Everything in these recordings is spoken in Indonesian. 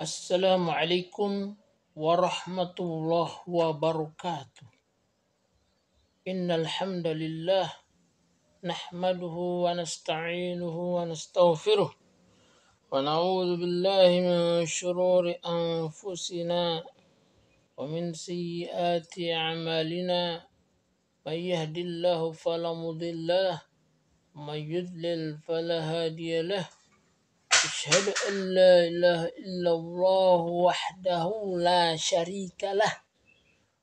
السلام عليكم ورحمة الله وبركاته إن الحمد لله نحمده ونستعينه ونستغفره ونعوذ بالله من شرور أنفسنا ومن سيئات أعمالنا من يهد الله فلا مضل له ومن يضلل فلا هادي له أشهد أن لا إله إلا الله وحده لا شريك له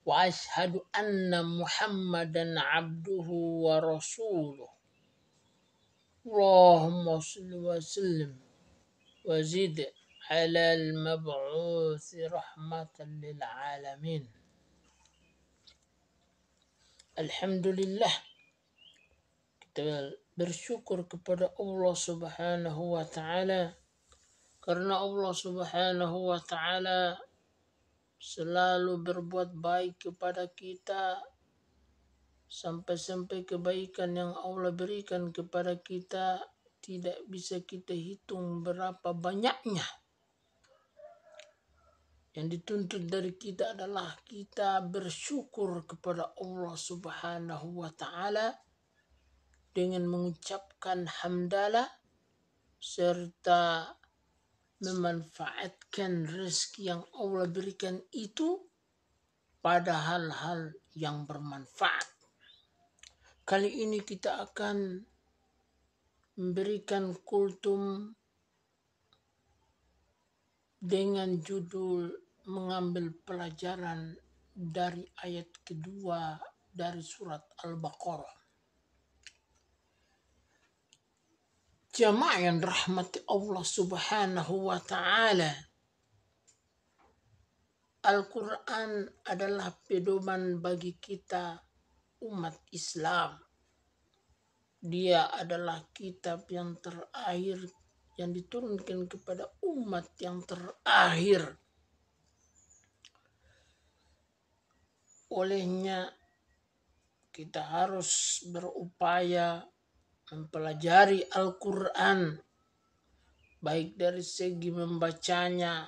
وأشهد أن محمدا عبده ورسوله اللهم صل وسلم وزد على المبعوث رحمة للعالمين الحمد لله bersyukur kepada Allah Subhanahu wa taala karena Allah Subhanahu wa taala selalu berbuat baik kepada kita sampai-sampai kebaikan yang Allah berikan kepada kita tidak bisa kita hitung berapa banyaknya yang dituntut dari kita adalah kita bersyukur kepada Allah Subhanahu wa taala dengan mengucapkan hamdalah serta memanfaatkan rezeki yang Allah berikan itu pada hal-hal yang bermanfaat. Kali ini kita akan memberikan kultum dengan judul mengambil pelajaran dari ayat kedua dari surat Al-Baqarah. Jamaah yang rahmati Allah subhanahu wa ta'ala. Al-Quran adalah pedoman bagi kita umat Islam. Dia adalah kitab yang terakhir yang diturunkan kepada umat yang terakhir. Olehnya kita harus berupaya mempelajari Al-Quran, baik dari segi membacanya,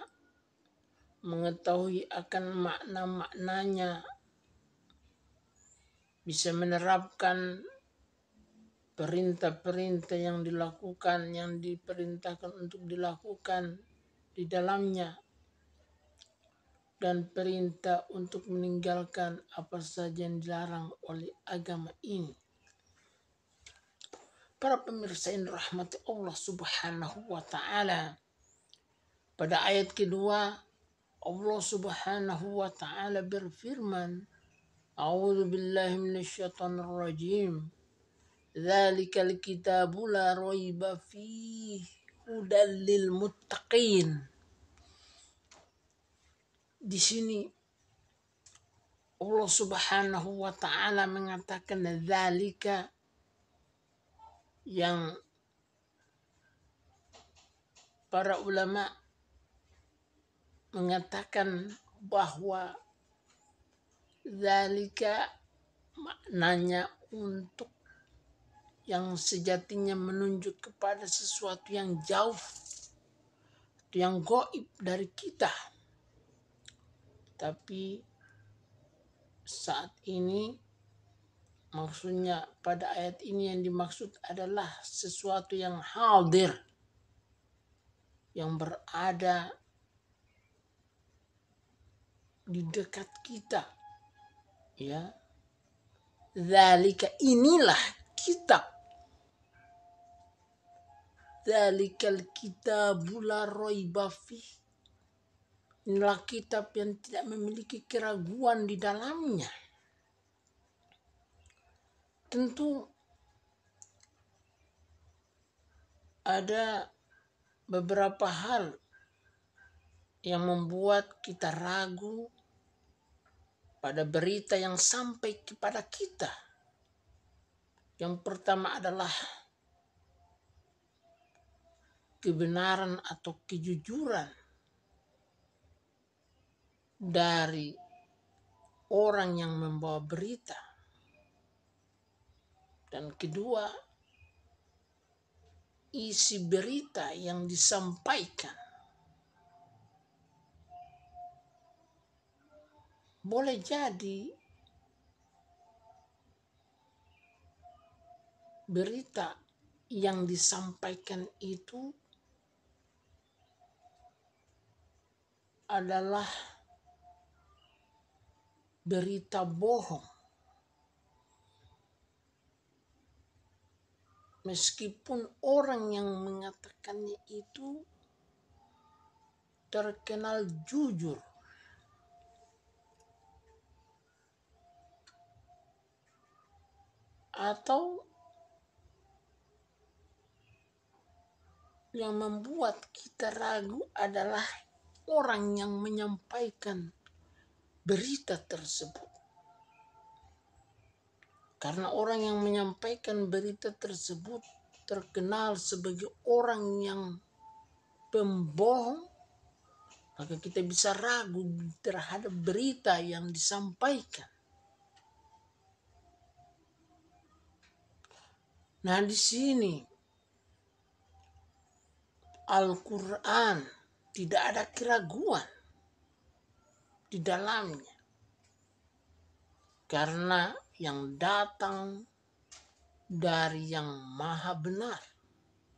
mengetahui akan makna-maknanya, bisa menerapkan perintah-perintah yang dilakukan, yang diperintahkan untuk dilakukan di dalamnya, dan perintah untuk meninggalkan apa saja yang dilarang oleh agama ini. Para pemirsa yang dirahmati Allah subhanahu wa ta'ala. Pada ayat kedua, Allah subhanahu wa ta'ala berfirman, A'udhu billahi minasyaitanir rajim. Zalikal kitabu la raiba fih hudan muttaqin. Di sini Allah Subhanahu wa taala mengatakan zalika yang para ulama mengatakan bahwa zalika maknanya untuk yang sejatinya menunjuk kepada sesuatu yang jauh yang goib dari kita tapi saat ini Maksudnya pada ayat ini yang dimaksud adalah sesuatu yang hadir. Yang berada di dekat kita. Ya. Zalika inilah kita Zalikal kitabula bafi Inilah kitab yang tidak memiliki keraguan di dalamnya tentu ada beberapa hal yang membuat kita ragu pada berita yang sampai kepada kita. Yang pertama adalah kebenaran atau kejujuran dari orang yang membawa berita. Dan kedua, isi berita yang disampaikan. Boleh jadi berita yang disampaikan itu adalah berita bohong meskipun orang yang mengatakannya itu terkenal jujur. Atau yang membuat kita ragu adalah orang yang menyampaikan berita tersebut. Karena orang yang menyampaikan berita tersebut terkenal sebagai orang yang pembohong, maka kita bisa ragu terhadap berita yang disampaikan. Nah, di sini Al-Quran tidak ada keraguan di dalamnya, karena yang datang dari yang maha benar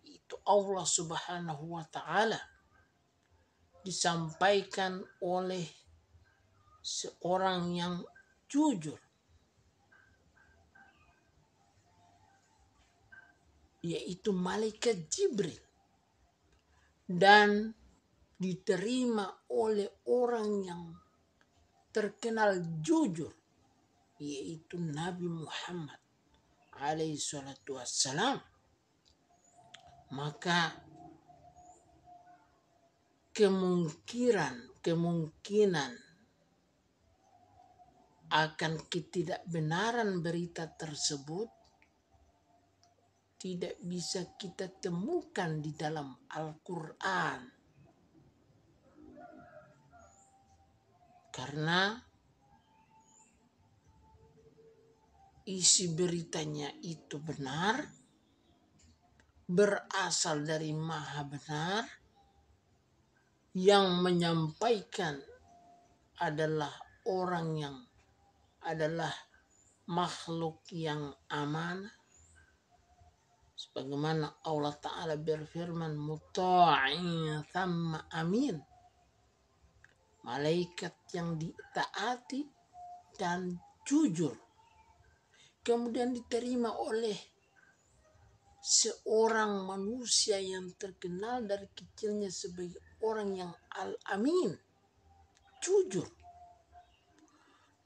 itu Allah Subhanahu wa taala disampaikan oleh seorang yang jujur yaitu malaikat Jibril dan diterima oleh orang yang terkenal jujur yaitu Nabi Muhammad alaihi salatu wassalam maka kemungkinan kemungkinan akan ketidakbenaran berita tersebut tidak bisa kita temukan di dalam Al-Quran. Karena isi beritanya itu benar, berasal dari maha benar, yang menyampaikan adalah orang yang adalah makhluk yang aman Sebagaimana Allah Ta'ala berfirman, Muta'in thamma amin. Malaikat yang ditaati dan jujur kemudian diterima oleh seorang manusia yang terkenal dari kecilnya sebagai orang yang al-amin, jujur.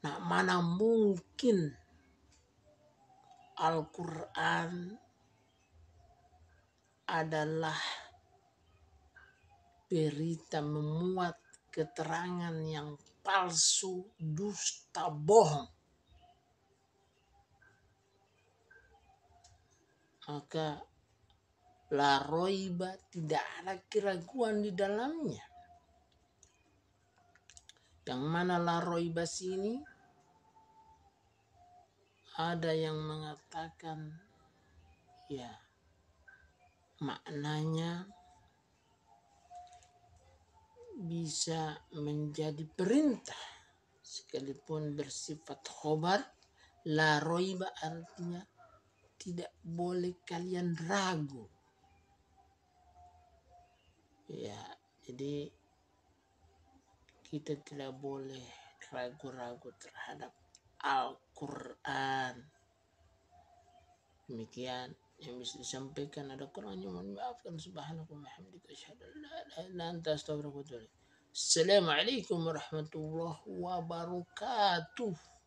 Nah, mana mungkin Al-Quran adalah berita memuat keterangan yang palsu, dusta, bohong maka laroiba tidak ada keraguan di dalamnya. Yang mana laroiba sini ada yang mengatakan ya maknanya bisa menjadi perintah sekalipun bersifat khobar la roiba artinya tidak boleh kalian ragu. Ya, jadi kita tidak boleh ragu-ragu terhadap Al-Quran. Demikian yang bisa disampaikan ada kurangnya mohon maafkan subhanahu wa hamdika Assalamualaikum warahmatullahi wabarakatuh.